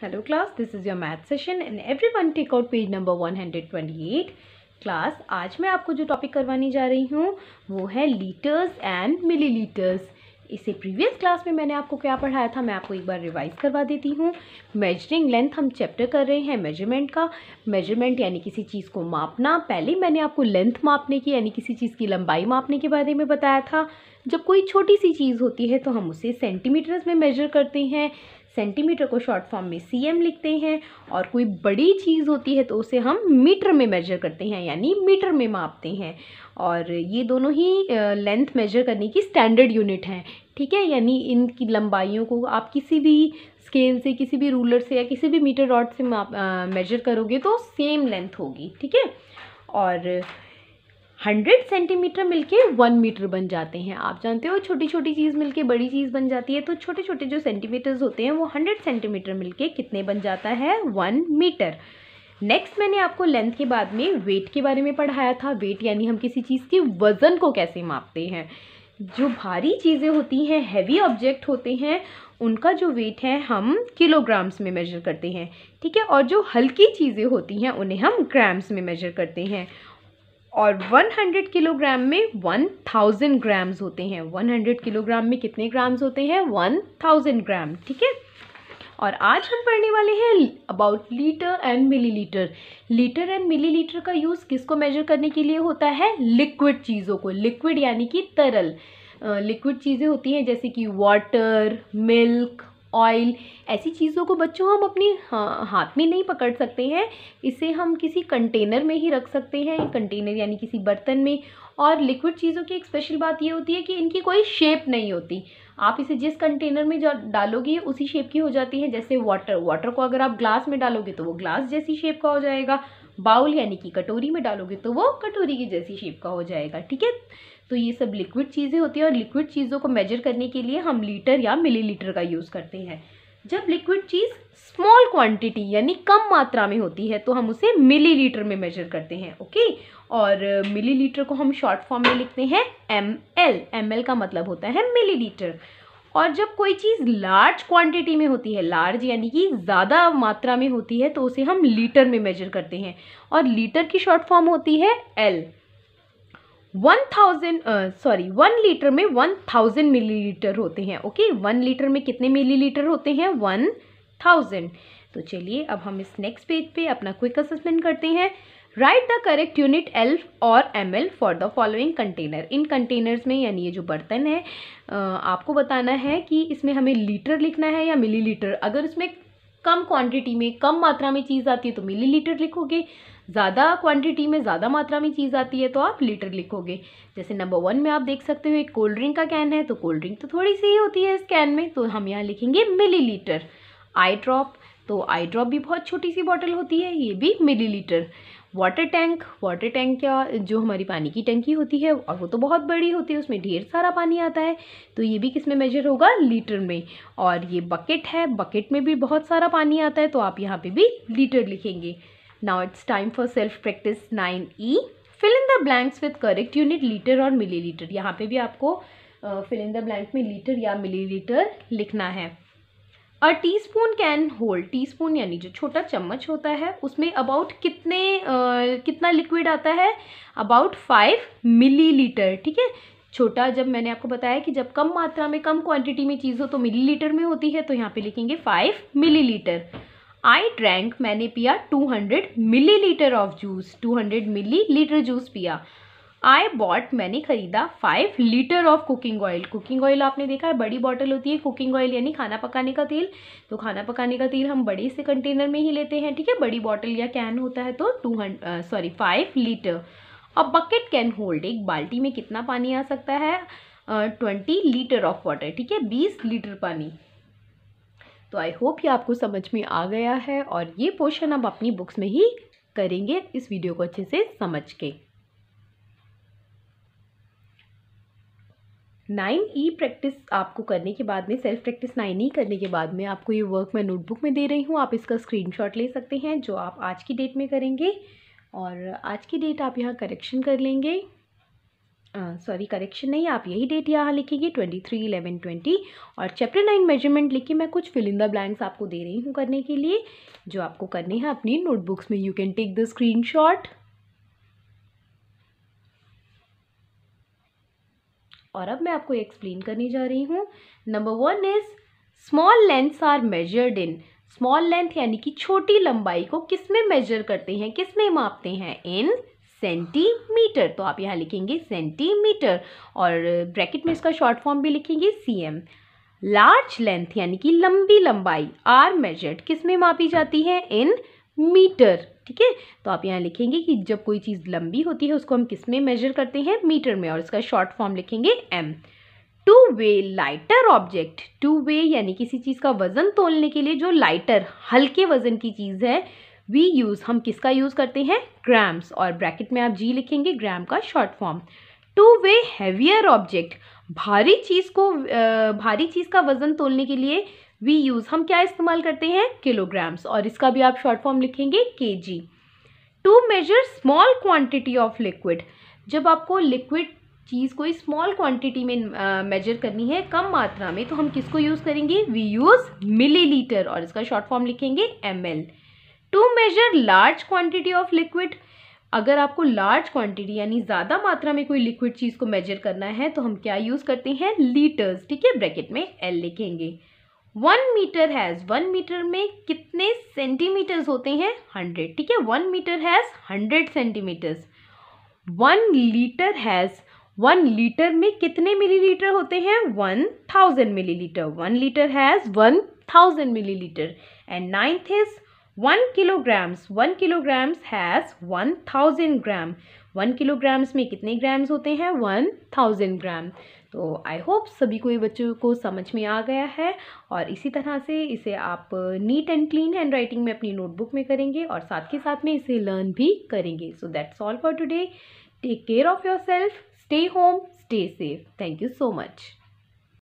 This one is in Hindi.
Hello class, this is your math session and everyone take out page number 128. Class आज मैं आपको जो टॉपिक करवाने जा रही हूँ वो है लीटर्स एंड लीटर्स इसे प्रीवियस क्लास में मैंने आपको क्या पढ़ाया था मैं आपको एक बार रिवाइज करवा देती हूँ मेजरिंग लेंथ हम चैप्टर कर रहे हैं मेजरमेंट का मेजरमेंट यानी किसी चीज़ को मापना पहले मैंने आपको लेंथ मापने की यानी किसी चीज़ की लंबाई मापने के बारे में बताया था जब कोई छोटी सी चीज़ होती है तो हम उसे सेंटीमीटर्स में मेजर करते हैं सेंटीमीटर को शॉर्ट फॉर्म में सी एम लिखते हैं और कोई बड़ी चीज़ होती है तो उसे हम मीटर में मेजर करते हैं यानी मीटर में मापते हैं और ये दोनों ही लेंथ मेजर करने की स्टैंडर्ड यूनिट हैं ठीक है यानी इनकी लंबाइयों को आप किसी भी स्केल से किसी भी रूलर से या किसी भी मीटर रॉड से मेजर करोगे तो सेम लेंथ होगी ठीक है और हंड्रेड सेंटीमीटर मिलके वन मीटर बन जाते हैं आप जानते हो छोटी छोटी चीज़ मिलके बड़ी चीज़ बन जाती है तो छोटे छोटे जो सेंटीमीटर्स होते हैं वो हंड्रेड सेंटीमीटर मिलके कितने बन जाता है वन मीटर नेक्स्ट मैंने आपको लेंथ के बाद में वेट के बारे में पढ़ाया था वेट यानी हम किसी चीज़ के वज़न को कैसे मापते हैं जो भारी चीज़ें होती हैं हैवी ऑब्जेक्ट होते हैं उनका जो वेट है हम किलोग्राम्स में मेजर करते हैं ठीक है और जो हल्की चीज़ें होती हैं उन्हें हम ग्राम्स में मेजर करते हैं और 100 किलोग्राम में 1000 ग्राम्स होते हैं 100 किलोग्राम में कितने ग्राम्स होते हैं 1000 ग्राम ठीक है और आज हम पढ़ने वाले हैं about litre and millilitre litre and millilitre का यूज़ किसको मेजर करने के लिए होता है लिक्विड चीज़ों को लिक्विड यानी कि तरल लिक्विड चीज़ें होती हैं जैसे कि वाटर मिल्क ऑयल ऐसी चीज़ों को बच्चों हम अपने हाँ, हाथ में नहीं पकड़ सकते हैं इसे हम किसी कंटेनर में ही रख सकते हैं कंटेनर यानी किसी बर्तन में और लिक्विड चीज़ों की एक स्पेशल बात ये होती है कि इनकी कोई शेप नहीं होती आप इसे जिस कंटेनर में डालोगे उसी शेप की हो जाती है जैसे वाटर वाटर को अगर आप ग्लास में डालोगे तो वो ग्लास जैसी शेप का हो जाएगा बाउल यानी कि कटोरी में डालोगे तो वो कटोरी की जैसी शेप का हो जाएगा ठीक है तो ये सब लिक्विड चीज़ें होती हैं और लिक्विड चीज़ों को मेजर करने के लिए हम लीटर या मिलीलीटर का यूज़ करते हैं जब लिक्विड चीज़ स्मॉल क्वांटिटी यानी कम मात्रा में होती है तो हम उसे मिलीलीटर में मेजर करते हैं ओके और मिलीलीटर को हम शॉर्ट फॉर्म में लिखते हैं एम एल एम एल का मतलब होता है मिलीलीटर और जब कोई चीज़ लार्ज क्वांटिटी में होती है लार्ज यानी कि ज़्यादा मात्रा में होती है तो उसे हम लीटर में मेजर करते हैं और लीटर की शॉर्ट फॉर्म होती है L one thousand sorry one litre में वन थाउजेंड मिलीलीटर होते हैं ओके वन लीटर में कितने मिलीलीटर होते हैं वन थाउजेंड तो चलिए अब हम इस नेक्स्ट पेज पे अपना क्विक असेसमेंट करते हैं write the correct unit L और M L for the following container in containers में यानी ये जो बर्तन है आपको बताना है कि इसमें हमें लीटर लिखना है या लीटर अगर इसमें कम क्वांटिटी में कम मात्रा में चीज़ आती है तो मिलीलीटर लिखोगे ज़्यादा क्वांटिटी में ज़्यादा मात्रा में चीज़ आती है तो आप लीटर लिखोगे जैसे नंबर वन में आप देख सकते हो एक कोल्ड ड्रिंक का कैन है तो कोल्ड ड्रिंक तो थोड़ी सी ही होती है इस कैन में तो हम यहाँ लिखेंगे मिली आई ड्रॉप तो आई ड्रॉप भी बहुत छोटी सी बॉटल होती है ये भी millilitre water tank water tank क्या जो हमारी पानी की टंकी होती है और वो तो बहुत बड़ी होती है उसमें ढेर सारा पानी आता है तो ये भी किस में मेजर होगा लीटर में और ये बकेट है बकेट में भी बहुत सारा पानी आता है तो आप यहाँ पे भी लीटर लिखेंगे Now it's time for self practice 9E. E. Fill in the blanks with correct unit litre और मिलीलीटर यहाँ पे भी आपको फिल इन द ब्लैंक में लीटर या मिलीलीटर लिखना है a teaspoon can hold teaspoon यानी जो छोटा चम्मच होता है उसमें अबाउट कितने कितना लिक्विड आता है अबाउट फाइव मिलीलीटर ठीक है छोटा जब मैंने आपको बताया कि जब कम मात्रा में कम क्वांटिटी में चीज़ हो तो मिलीलीटर में होती है तो यहाँ पे लिखेंगे फाइव मिलीलीटर आई ड्रैंक मैंने पिया 200 millilitre of juice 200 millilitre juice पिया आई बॉट मैंने खरीदा five litre of cooking oil cooking oil आपने देखा है बड़ी बॉटल होती है कुकिंग ऑयल यानी खाना पकाने का तेल तो खाना पकाने का तेल हम बड़े से कंटेनर में ही लेते हैं ठीक है बड़ी बॉटल या कैन होता है तो टू हंड सॉरी फाइव लीटर और बकेट कैन होल्ड एक बाल्टी में कितना पानी आ सकता है ट्वेंटी लीटर ऑफ वाटर ठीक है बीस लीटर पानी तो आई होप ये आपको समझ में आ गया है और ये पोर्शन आप अपनी बुक्स में ही करेंगे इस वीडियो को अच्छे से समझ के नाइन ई प्रैक्टिस आपको करने के बाद में सेल्फ प्रैक्टिस नाइन ई करने के बाद में आपको ये वर्क मैं नोटबुक में दे रही हूँ आप इसका स्क्रीनशॉट ले सकते हैं जो आप आज की डेट में करेंगे और आज की डेट आप यहाँ करेक्शन कर लेंगे सॉरी करेक्शन नहीं आप यही डेट यहाँ लिखेंगे ट्वेंटी थ्री इलेवन ट्वेंटी और चैप्टर नाइन मेजरमेंट के मैं कुछ फिलिंदा ब्लैंक्स आपको दे रही हूँ करने के लिए जो आपको करने हैं अपनी नोटबुक्स में you can take the screenshot और अब मैं आपको एक्सप्लेन करने जा रही हूँ number one is small lengths are measured in small length यानी कि छोटी लंबाई को किस में मेजर करते हैं किस में मापते हैं इन सेंटीमीटर तो आप यहाँ लिखेंगे सेंटीमीटर और ब्रैकेट में इसका शॉर्ट फॉर्म भी लिखेंगे सी एम लार्ज लेंथ यानी कि लंबी लंबाई आर मेजर्ड किस में मापी जाती है इन मीटर ठीक है तो आप यहाँ लिखेंगे कि जब कोई चीज़ लंबी होती है उसको हम किस में मेजर करते हैं मीटर में और इसका शॉर्ट फॉर्म लिखेंगे M to weigh lighter object to weigh यानी किसी चीज़ का वज़न तोलने के लिए जो लाइटर हल्के वज़न की चीज़ है वी यूज़ हम किसका यूज़ करते हैं ग्राम्स और ब्रैकेट में आप जी लिखेंगे ग्राम का short form to weigh heavier object भारी चीज़ को भारी चीज़ का वज़न तोलने के लिए वी यूज़ हम क्या इस्तेमाल करते हैं किलोग्राम्स और इसका भी आप शॉर्ट फॉर्म लिखेंगे K G to measure small quantity of liquid जब आपको लिक्विड चीज़ कोई स्मॉल क्वांटिटी में मेजर uh, करनी है कम मात्रा में तो हम किसको यूज़ करेंगे वी यूज़ मिलीलीटर और इसका शॉर्ट फॉर्म लिखेंगे M L to measure large quantity of liquid अगर आपको लार्ज क्वांटिटी यानी ज़्यादा मात्रा में कोई लिक्विड चीज़ को मेजर करना है तो हम क्या यूज़ करते हैं लीटर्स ठीक है ब्रैकेट में एल लिखेंगे one metre has one metre में कितने सेंटीमीटर्स होते हैं हंड्रेड ठीक है one metre has hundred centimetres one litre has one litre में कितने मिलीलीटर होते हैं one thousand millilitre one litre has one thousand millilitre and ninth is one kilograms one kilograms has one thousand gram one kilograms में कितने ग्राम्स होते हैं वन थाउजेंड ग्राम तो आई होप सभी को ये बच्चों को समझ में आ गया है और इसी तरह से इसे आप neat and clean handwriting में अपनी नोटबुक में करेंगे और साथ के साथ में इसे लर्न भी करेंगे so that's all for today take care of yourself stay home stay safe thank you so much